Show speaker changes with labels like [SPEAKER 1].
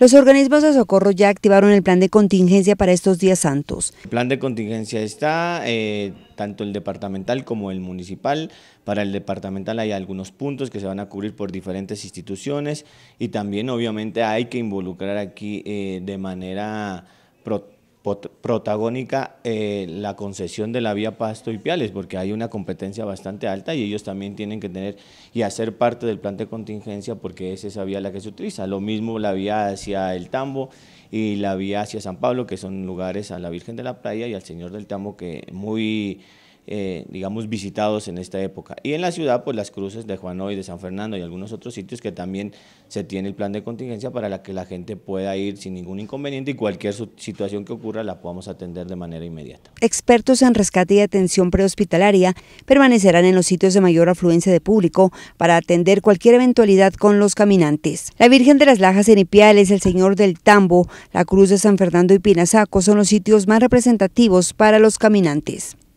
[SPEAKER 1] Los organismos de socorro ya activaron el plan de contingencia para estos días santos.
[SPEAKER 2] El plan de contingencia está, eh, tanto el departamental como el municipal. Para el departamental hay algunos puntos que se van a cubrir por diferentes instituciones y también obviamente hay que involucrar aquí eh, de manera protagónica eh, la concesión de la vía Pasto y Piales, porque hay una competencia bastante alta y ellos también tienen que tener y hacer parte del plan de contingencia porque es esa vía la que se utiliza. Lo mismo la vía hacia el Tambo y la vía hacia San Pablo, que son lugares a la Virgen de la Playa y al Señor del Tambo que muy eh, digamos, visitados en esta época. Y en la ciudad, pues las cruces de Juanoy, de San Fernando y algunos otros sitios que también se tiene el plan de contingencia para la que la gente pueda ir sin ningún inconveniente y cualquier situación que ocurra la podamos atender de manera inmediata.
[SPEAKER 1] Expertos en rescate y atención prehospitalaria permanecerán en los sitios de mayor afluencia de público para atender cualquier eventualidad con los caminantes. La Virgen de las Lajas en Ipiales, el Señor del Tambo, la Cruz de San Fernando y Pinasaco son los sitios más representativos para los caminantes.